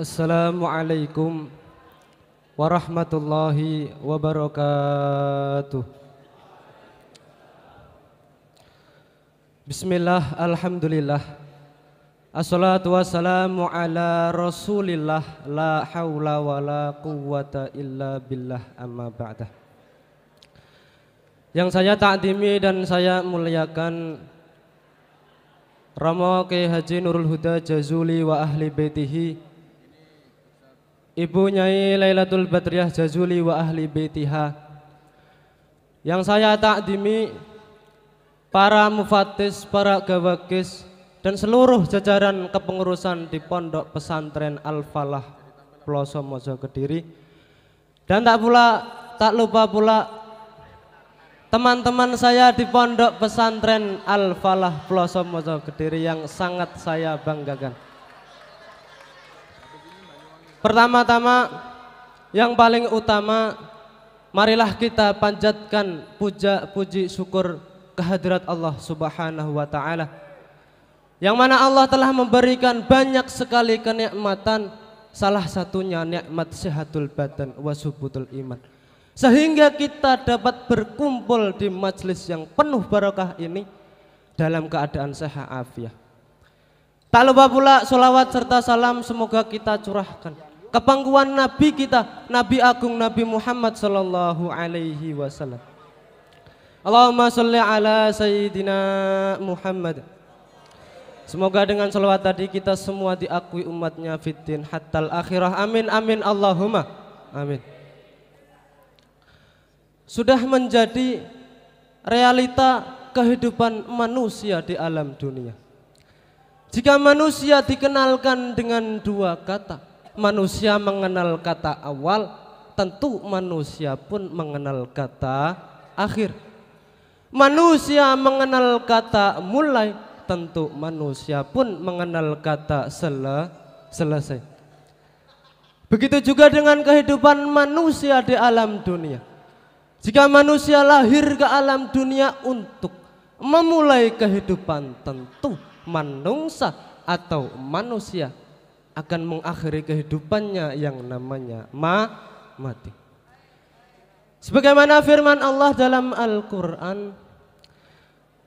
Assalamualaikum warahmatullahi wabarakatuh. Bismillah, alhamdulillah. Assalatu wassalamu ala rasulillah La hawla wa la quwata illa billah amma ba'dah Yang saya takdimi dan saya muliakan Ramo Haji Nurul Huda Jazuli wa ahli baitihi Ibu Nyai Lailatul Badriah Jazuli wa ahli baitiha. Yang saya takdimi para mufatis, para gawakis dan seluruh jajaran kepengurusan di Pondok Pesantren Al-Falah Ploso Mojo Kediri. Dan tak pula tak lupa pula teman-teman saya di Pondok Pesantren Al-Falah Ploso Mojo Kediri yang sangat saya banggakan. Pertama-tama yang paling utama marilah kita panjatkan puja puji syukur kehadirat Allah Subhanahu wa taala. Yang mana Allah telah memberikan banyak sekali kenikmatan salah satunya nikmat sehatul badan wa iman. Sehingga kita dapat berkumpul di majelis yang penuh barokah ini dalam keadaan sehat afiah. Tak lupa pula sholawat serta salam semoga kita curahkan kepangkuan Nabi kita, Nabi Agung Nabi Muhammad Sallallahu Alaihi Wasallam. Allahumma salli ala Sayyidina Muhammad. Semoga dengan selawat tadi kita semua diakui umatnya fitin hatal akhirah. Amin amin Allahumma. Amin. Sudah menjadi realita kehidupan manusia di alam dunia. Jika manusia dikenalkan dengan dua kata, manusia mengenal kata awal, tentu manusia pun mengenal kata akhir. Manusia mengenal kata mulai, tentu manusia pun mengenal kata sele, selesai. Begitu juga dengan kehidupan manusia di alam dunia. Jika manusia lahir ke alam dunia untuk memulai kehidupan tentu manusia atau manusia akan mengakhiri kehidupannya yang namanya ma mati. Sebagaimana firman Allah dalam Al-Quran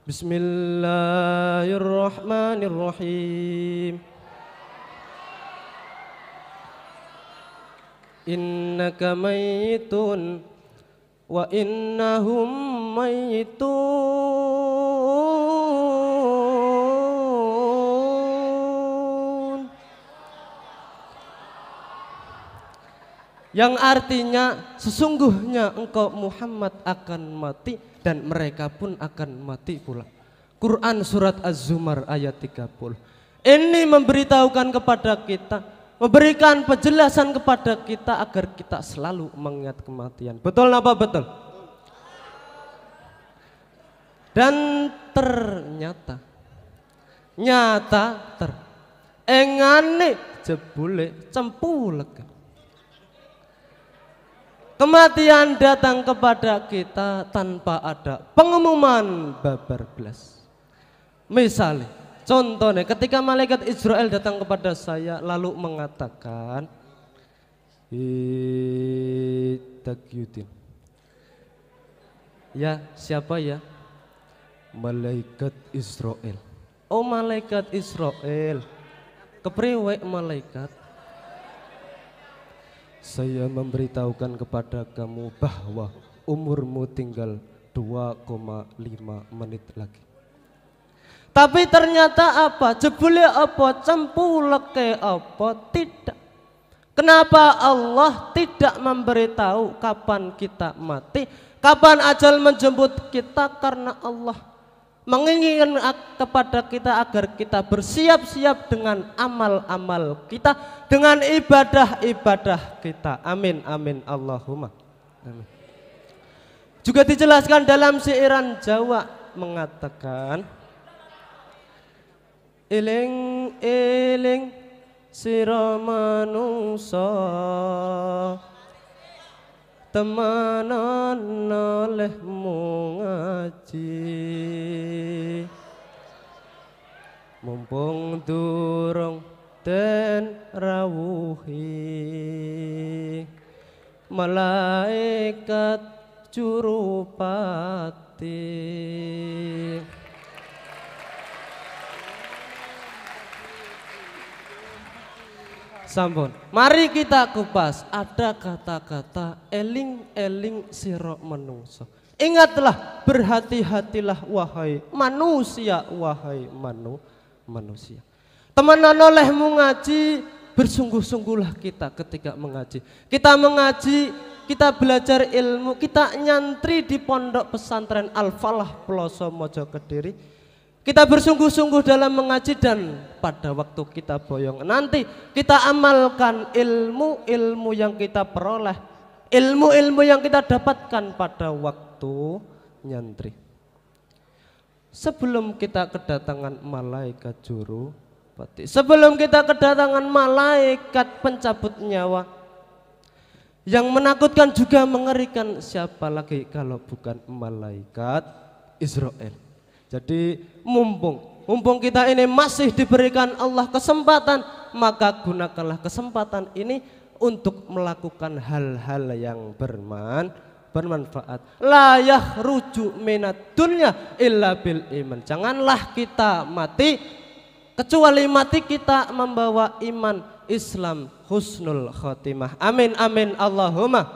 Bismillahirrahmanirrahim Innaka mayitun Wa innahum mayitun yang artinya sesungguhnya engkau Muhammad akan mati dan mereka pun akan mati pula. Quran surat Az-Zumar ayat 30. Ini memberitahukan kepada kita, memberikan penjelasan kepada kita agar kita selalu mengingat kematian. Betul apa betul? Dan ternyata nyata ter engane jebule cempulek Kematian datang kepada kita tanpa ada pengumuman babar belas. Misalnya, contohnya ketika malaikat Israel datang kepada saya lalu mengatakan Itakyutin. Ya, siapa ya? Malaikat Israel. Oh, malaikat Israel. Kepriwek malaikat saya memberitahukan kepada kamu bahwa umurmu tinggal 2,5 menit lagi. Tapi ternyata apa? Jebule apa? Cempuleke apa? Tidak. Kenapa Allah tidak memberitahu kapan kita mati? Kapan ajal menjemput kita karena Allah menginginkan kepada kita agar kita bersiap-siap dengan amal-amal kita, dengan ibadah-ibadah kita. Amin, amin, Allahumma. Amin. Juga dijelaskan dalam siiran Jawa mengatakan, Iling, iling, siro temanan olehmu ngaji mumpung durung den rawuhi malaikat curupati pati sampun. Mari kita kupas ada kata-kata eling-eling siro menungso. Ingatlah berhati-hatilah wahai manusia wahai manu manusia. Temanan olehmu ngaji bersungguh-sungguhlah kita ketika mengaji. Kita mengaji, kita belajar ilmu, kita nyantri di pondok pesantren Al-Falah Peloso Mojo kita bersungguh-sungguh dalam mengaji dan pada waktu kita boyong nanti kita amalkan ilmu-ilmu yang kita peroleh, ilmu-ilmu yang kita dapatkan pada waktu nyantri. Sebelum kita kedatangan malaikat juru pati, sebelum kita kedatangan malaikat pencabut nyawa, yang menakutkan juga mengerikan siapa lagi kalau bukan malaikat Israel. Jadi mumpung mumpung kita ini masih diberikan Allah kesempatan, maka gunakanlah kesempatan ini untuk melakukan hal-hal yang berman bermanfaat. Layah rujuk minat dunia illa bil iman. Janganlah kita mati kecuali mati kita membawa iman Islam husnul khotimah. Amin amin Allahumma.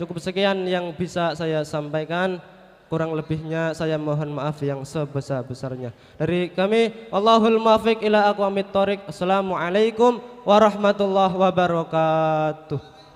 Cukup sekian yang bisa saya sampaikan. Kurang lebihnya saya mohon maaf yang sebesar-besarnya. Dari kami, Allahul muafiq ila aqwamit thoriq. Assalamualaikum warahmatullahi wabarakatuh.